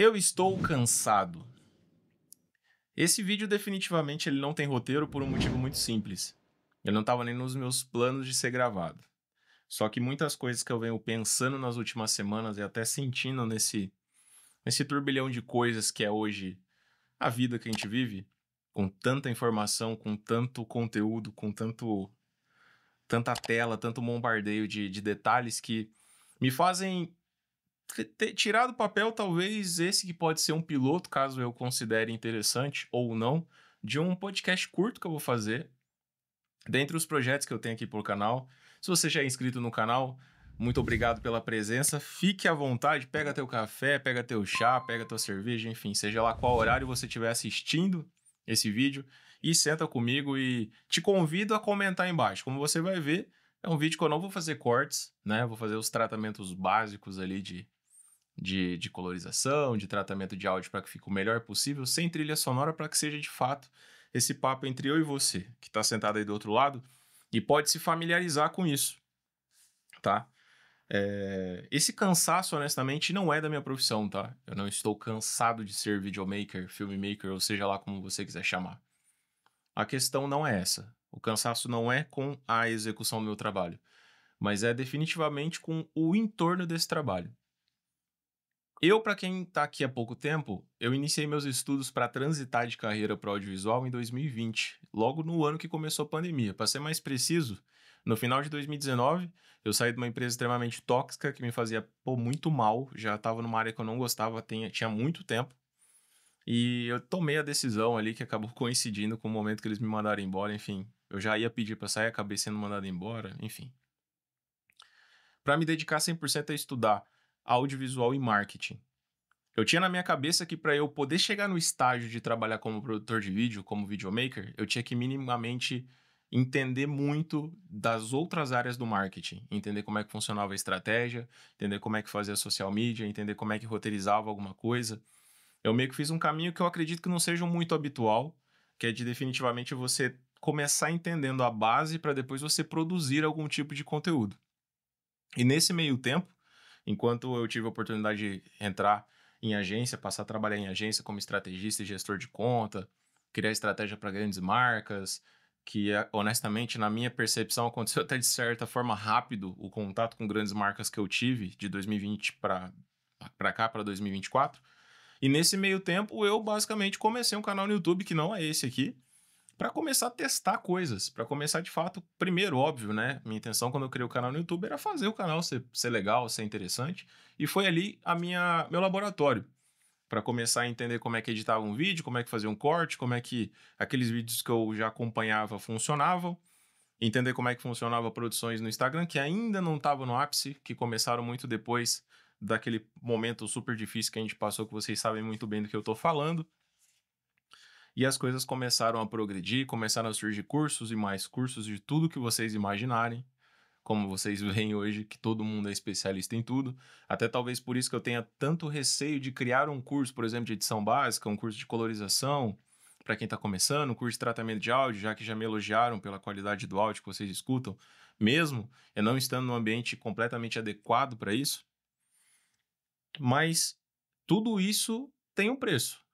Eu estou cansado. Esse vídeo definitivamente ele não tem roteiro por um motivo muito simples. Ele não estava nem nos meus planos de ser gravado. Só que muitas coisas que eu venho pensando nas últimas semanas e até sentindo nesse nesse turbilhão de coisas que é hoje a vida que a gente vive, com tanta informação, com tanto conteúdo, com tanto tanta tela, tanto bombardeio de, de detalhes que me fazem tirar do papel, talvez, esse que pode ser um piloto, caso eu considere interessante ou não, de um podcast curto que eu vou fazer. Dentre os projetos que eu tenho aqui pro canal. Se você já é inscrito no canal, muito obrigado pela presença. Fique à vontade, pega teu café, pega teu chá, pega tua cerveja, enfim, seja lá qual horário você estiver assistindo esse vídeo e senta comigo e te convido a comentar embaixo. Como você vai ver, é um vídeo que eu não vou fazer cortes, né? Vou fazer os tratamentos básicos ali de de, de colorização, de tratamento de áudio para que fique o melhor possível, sem trilha sonora, para que seja de fato esse papo entre eu e você, que está sentado aí do outro lado, e pode se familiarizar com isso, tá? É, esse cansaço, honestamente, não é da minha profissão, tá? Eu não estou cansado de ser videomaker, filmmaker, ou seja lá como você quiser chamar. A questão não é essa. O cansaço não é com a execução do meu trabalho, mas é definitivamente com o entorno desse trabalho. Eu, para quem está aqui há pouco tempo, eu iniciei meus estudos para transitar de carreira para audiovisual em 2020, logo no ano que começou a pandemia. Para ser mais preciso, no final de 2019, eu saí de uma empresa extremamente tóxica que me fazia pô, muito mal, já estava numa área que eu não gostava tinha, tinha muito tempo. E eu tomei a decisão ali que acabou coincidindo com o momento que eles me mandaram embora, enfim. Eu já ia pedir para sair, acabei sendo mandado embora, enfim. Para me dedicar 100% a estudar, audiovisual e marketing. Eu tinha na minha cabeça que para eu poder chegar no estágio de trabalhar como produtor de vídeo, como videomaker, eu tinha que minimamente entender muito das outras áreas do marketing, entender como é que funcionava a estratégia, entender como é que fazia social media, entender como é que roteirizava alguma coisa. Eu meio que fiz um caminho que eu acredito que não seja muito habitual, que é de definitivamente você começar entendendo a base para depois você produzir algum tipo de conteúdo. E nesse meio tempo, Enquanto eu tive a oportunidade de entrar em agência, passar a trabalhar em agência como estrategista e gestor de conta, criar estratégia para grandes marcas, que é, honestamente, na minha percepção, aconteceu até de certa forma rápido o contato com grandes marcas que eu tive de 2020 para cá, para 2024. E nesse meio tempo, eu basicamente comecei um canal no YouTube que não é esse aqui, para começar a testar coisas, para começar de fato, primeiro, óbvio, né? Minha intenção quando eu criei o canal no YouTube era fazer o canal ser, ser legal, ser interessante, e foi ali a minha meu laboratório para começar a entender como é que editava um vídeo, como é que fazia um corte, como é que aqueles vídeos que eu já acompanhava funcionavam, entender como é que funcionava produções no Instagram que ainda não estavam no ápice, que começaram muito depois daquele momento super difícil que a gente passou, que vocês sabem muito bem do que eu estou falando e as coisas começaram a progredir, começaram a surgir cursos e mais cursos de tudo que vocês imaginarem. Como vocês veem hoje, que todo mundo é especialista em tudo. Até talvez por isso que eu tenha tanto receio de criar um curso, por exemplo, de edição básica, um curso de colorização, para quem está começando, um curso de tratamento de áudio, já que já me elogiaram pela qualidade do áudio que vocês escutam, mesmo eu não estando num ambiente completamente adequado para isso. Mas tudo isso tem um preço.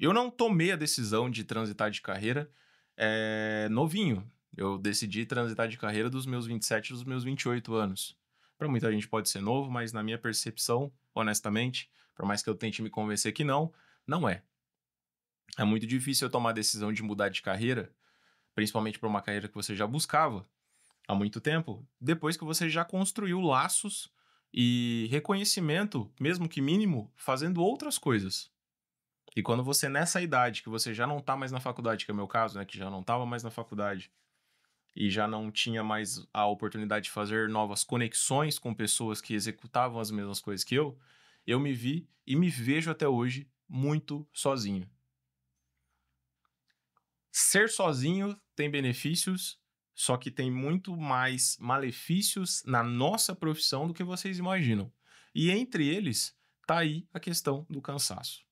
Eu não tomei a decisão de transitar de carreira é, novinho. Eu decidi transitar de carreira dos meus 27 dos meus 28 anos. Para muita gente pode ser novo, mas na minha percepção, honestamente, por mais que eu tente me convencer que não, não é. É muito difícil eu tomar a decisão de mudar de carreira, principalmente para uma carreira que você já buscava há muito tempo, depois que você já construiu laços e reconhecimento, mesmo que mínimo, fazendo outras coisas. E quando você, nessa idade, que você já não tá mais na faculdade, que é o meu caso, né? Que já não tava mais na faculdade e já não tinha mais a oportunidade de fazer novas conexões com pessoas que executavam as mesmas coisas que eu, eu me vi e me vejo até hoje muito sozinho. Ser sozinho tem benefícios, só que tem muito mais malefícios na nossa profissão do que vocês imaginam. E entre eles, tá aí a questão do cansaço.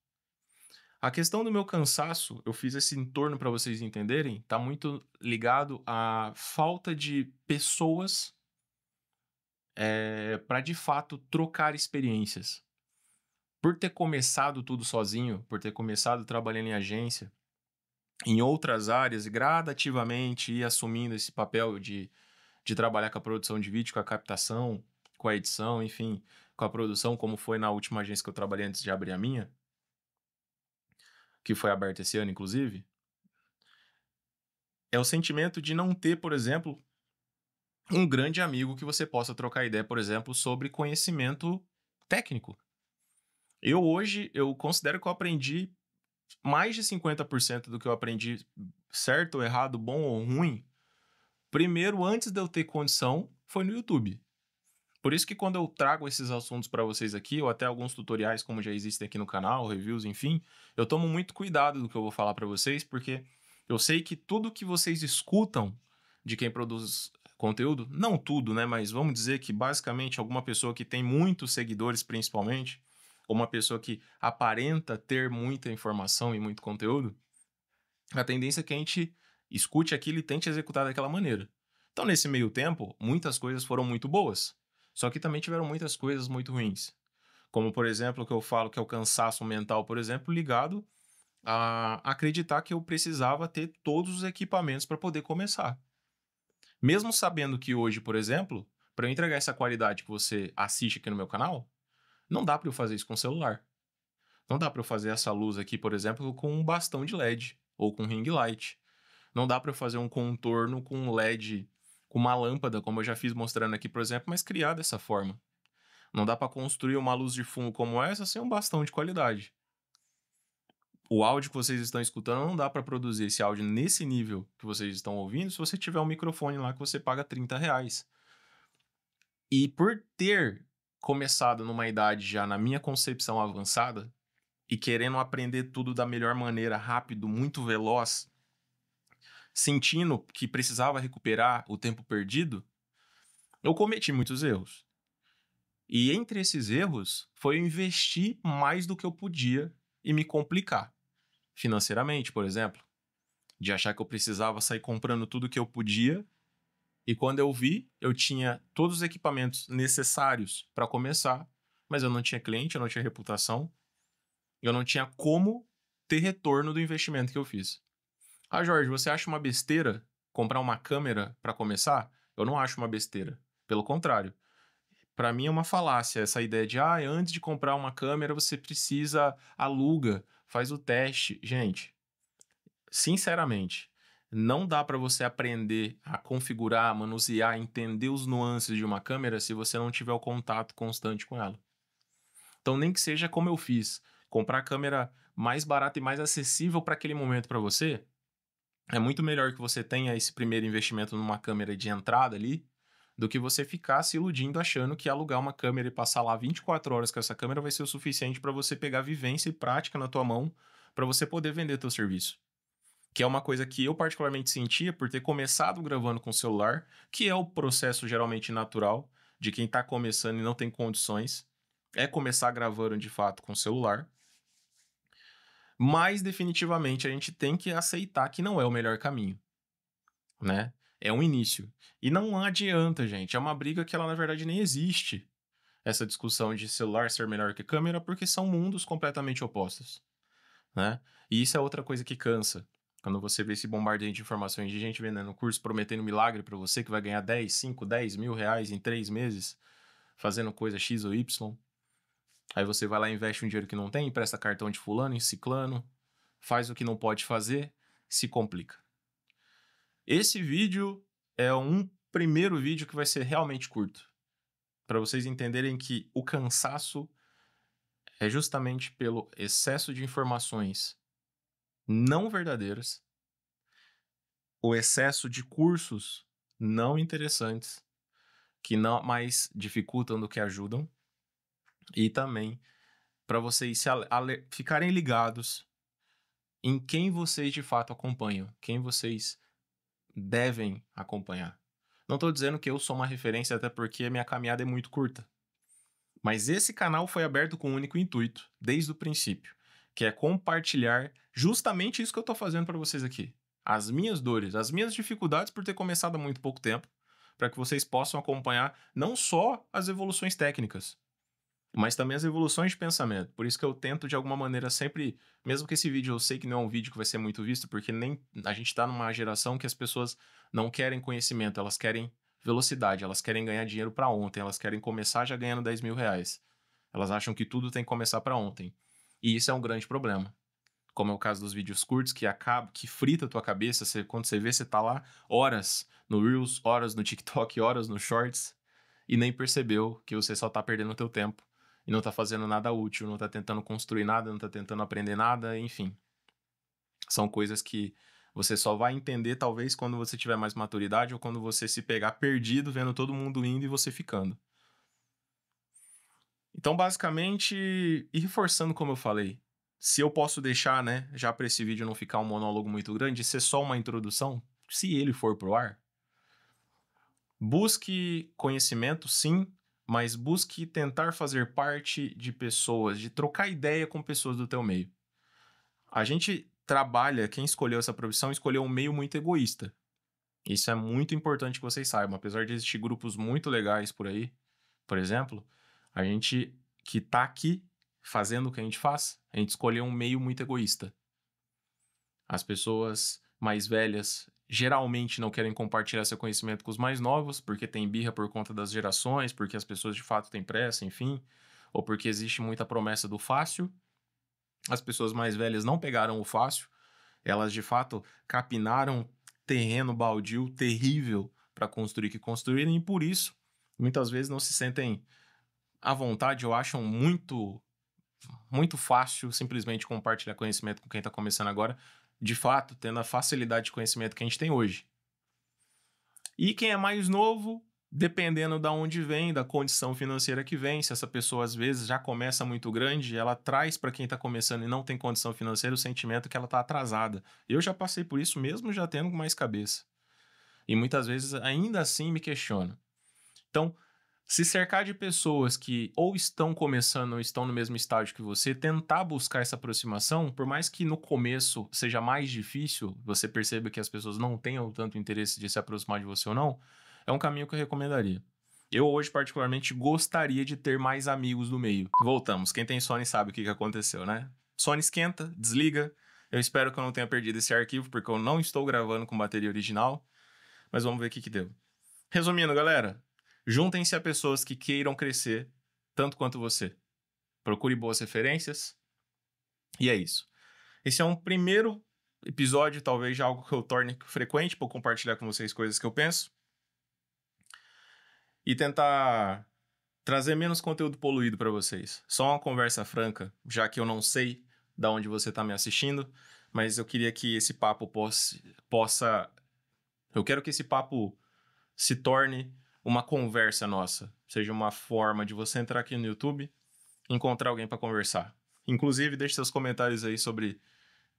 A questão do meu cansaço, eu fiz esse entorno para vocês entenderem, está muito ligado à falta de pessoas é, eh, para de fato trocar experiências. Por ter começado tudo sozinho, por ter começado trabalhando em agência, em outras áreas, gradativamente ir assumindo esse papel de, de trabalhar com a produção de vídeo, com a captação, com a edição, enfim, com a produção, como foi na última agência que eu trabalhei antes de abrir a minha, que foi aberta esse ano, inclusive, é o sentimento de não ter, por exemplo, um grande amigo que você possa trocar ideia, por exemplo, sobre conhecimento técnico. Eu hoje, eu considero que eu aprendi mais de 50% do que eu aprendi, certo ou errado, bom ou ruim, primeiro, antes de eu ter condição, foi no YouTube. Por isso que quando eu trago esses assuntos para vocês aqui, ou até alguns tutoriais como já existem aqui no canal, reviews, enfim, eu tomo muito cuidado do que eu vou falar para vocês, porque eu sei que tudo que vocês escutam de quem produz conteúdo, não tudo, né, mas vamos dizer que basicamente alguma pessoa que tem muitos seguidores principalmente, ou uma pessoa que aparenta ter muita informação e muito conteúdo, a tendência é que a gente escute aquilo e tente executar daquela maneira. Então, nesse meio tempo, muitas coisas foram muito boas. Só que também tiveram muitas coisas muito ruins. Como, por exemplo, o que eu falo que é o cansaço mental, por exemplo, ligado a acreditar que eu precisava ter todos os equipamentos para poder começar. Mesmo sabendo que hoje, por exemplo, para eu entregar essa qualidade que você assiste aqui no meu canal, não dá para eu fazer isso com celular. Não dá para eu fazer essa luz aqui, por exemplo, com um bastão de LED ou com ring light. Não dá para eu fazer um contorno com LED com uma lâmpada, como eu já fiz mostrando aqui, por exemplo, mas criar dessa forma. Não dá para construir uma luz de fundo como essa sem um bastão de qualidade. O áudio que vocês estão escutando não dá para produzir esse áudio nesse nível que vocês estão ouvindo se você tiver um microfone lá que você paga 30 reais. E por ter começado numa idade já, na minha concepção avançada, e querendo aprender tudo da melhor maneira, rápido, muito veloz, sentindo que precisava recuperar o tempo perdido, eu cometi muitos erros. E entre esses erros, foi eu investir mais do que eu podia e me complicar. Financeiramente, por exemplo. De achar que eu precisava sair comprando tudo que eu podia. E quando eu vi, eu tinha todos os equipamentos necessários para começar, mas eu não tinha cliente, eu não tinha reputação, eu não tinha como ter retorno do investimento que eu fiz. Ah, Jorge, você acha uma besteira comprar uma câmera para começar? Eu não acho uma besteira. Pelo contrário. Para mim é uma falácia essa ideia de, ah, antes de comprar uma câmera você precisa aluga, faz o teste. Gente, sinceramente, não dá para você aprender a configurar, manusear, entender os nuances de uma câmera se você não tiver o contato constante com ela. Então, nem que seja como eu fiz, comprar a câmera mais barata e mais acessível para aquele momento para você, é muito melhor que você tenha esse primeiro investimento numa câmera de entrada ali do que você ficar se iludindo achando que alugar uma câmera e passar lá 24 horas com essa câmera vai ser o suficiente para você pegar vivência e prática na tua mão para você poder vender teu serviço. Que é uma coisa que eu particularmente sentia por ter começado gravando com o celular, que é o processo geralmente natural de quem está começando e não tem condições, é começar gravando de fato com o celular. Mas, definitivamente, a gente tem que aceitar que não é o melhor caminho, né? É um início. E não adianta, gente. É uma briga que ela, na verdade, nem existe. Essa discussão de celular ser melhor que câmera, porque são mundos completamente opostos, né? E isso é outra coisa que cansa. Quando você vê esse bombardeio de informações de gente vendendo curso, prometendo milagre para você que vai ganhar 10, 5, 10 mil reais em três meses, fazendo coisa X ou Y, Aí você vai lá e investe um dinheiro que não tem, empresta cartão de fulano, ciclano, faz o que não pode fazer, se complica. Esse vídeo é um primeiro vídeo que vai ser realmente curto, para vocês entenderem que o cansaço é justamente pelo excesso de informações não verdadeiras, o excesso de cursos não interessantes, que não mais dificultam do que ajudam, e também para vocês se ficarem ligados em quem vocês de fato acompanham, quem vocês devem acompanhar. Não estou dizendo que eu sou uma referência, até porque minha caminhada é muito curta. Mas esse canal foi aberto com um único intuito, desde o princípio, que é compartilhar justamente isso que eu estou fazendo para vocês aqui. As minhas dores, as minhas dificuldades por ter começado há muito pouco tempo, para que vocês possam acompanhar não só as evoluções técnicas, mas também as evoluções de pensamento. Por isso que eu tento, de alguma maneira, sempre, mesmo que esse vídeo eu sei que não é um vídeo que vai ser muito visto, porque nem a gente está numa geração que as pessoas não querem conhecimento, elas querem velocidade, elas querem ganhar dinheiro para ontem, elas querem começar já ganhando 10 mil reais. Elas acham que tudo tem que começar para ontem. E isso é um grande problema. Como é o caso dos vídeos curtos, que acaba, que frita a tua cabeça, você, quando você vê, você tá lá horas no Reels, horas no TikTok, horas no Shorts, e nem percebeu que você só tá perdendo o teu tempo e não está fazendo nada útil, não está tentando construir nada, não está tentando aprender nada, enfim. São coisas que você só vai entender talvez quando você tiver mais maturidade ou quando você se pegar perdido vendo todo mundo indo e você ficando. Então, basicamente, e reforçando como eu falei, se eu posso deixar, né, já para esse vídeo não ficar um monólogo muito grande, ser só uma introdução, se ele for pro ar, busque conhecimento, sim, mas busque tentar fazer parte de pessoas, de trocar ideia com pessoas do teu meio. A gente trabalha, quem escolheu essa profissão escolheu um meio muito egoísta. Isso é muito importante que vocês saibam, apesar de existir grupos muito legais por aí, por exemplo, a gente que tá aqui fazendo o que a gente faz, a gente escolheu um meio muito egoísta. As pessoas mais velhas geralmente não querem compartilhar seu conhecimento com os mais novos, porque tem birra por conta das gerações, porque as pessoas de fato têm pressa, enfim, ou porque existe muita promessa do fácil. As pessoas mais velhas não pegaram o fácil, elas de fato capinaram terreno baldio terrível para construir que construírem e por isso muitas vezes não se sentem à vontade ou acham muito muito fácil simplesmente compartilhar conhecimento com quem está começando agora, de fato, tendo a facilidade de conhecimento que a gente tem hoje. E quem é mais novo, dependendo da onde vem, da condição financeira que vem, se essa pessoa às vezes já começa muito grande, ela traz para quem está começando e não tem condição financeira o sentimento que ela está atrasada. Eu já passei por isso mesmo já tendo mais cabeça. E muitas vezes ainda assim me questiono. Então, se cercar de pessoas que ou estão começando ou estão no mesmo estágio que você, tentar buscar essa aproximação, por mais que no começo seja mais difícil, você perceba que as pessoas não tenham tanto interesse de se aproximar de você ou não, é um caminho que eu recomendaria. Eu hoje, particularmente, gostaria de ter mais amigos do meio. Voltamos. Quem tem Sony sabe o que aconteceu, né? Sony esquenta, desliga. Eu espero que eu não tenha perdido esse arquivo, porque eu não estou gravando com bateria original. Mas vamos ver o que, que deu. Resumindo, galera, Juntem-se a pessoas que queiram crescer tanto quanto você. Procure boas referências. E é isso. Esse é um primeiro episódio, talvez já algo que eu torne frequente para compartilhar com vocês coisas que eu penso. E tentar trazer menos conteúdo poluído para vocês. Só uma conversa franca, já que eu não sei da onde você está me assistindo, mas eu queria que esse papo possa, possa eu quero que esse papo se torne uma conversa nossa, seja uma forma de você entrar aqui no YouTube, encontrar alguém para conversar. Inclusive, deixe seus comentários aí sobre o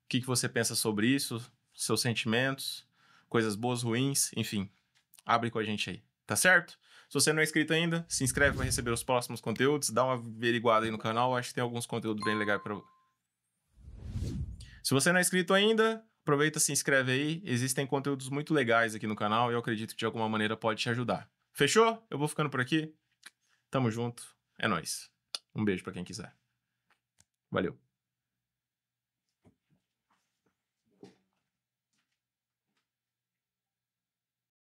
que, que você pensa sobre isso, seus sentimentos, coisas boas, ruins, enfim. Abre com a gente aí, tá certo? Se você não é inscrito ainda, se inscreve para receber os próximos conteúdos, dá uma averiguada aí no canal, acho que tem alguns conteúdos bem legais para Se você não é inscrito ainda, aproveita, se inscreve aí, existem conteúdos muito legais aqui no canal e eu acredito que de alguma maneira pode te ajudar. Fechou? Eu vou ficando por aqui. Tamo junto. É nós. Um beijo para quem quiser. Valeu.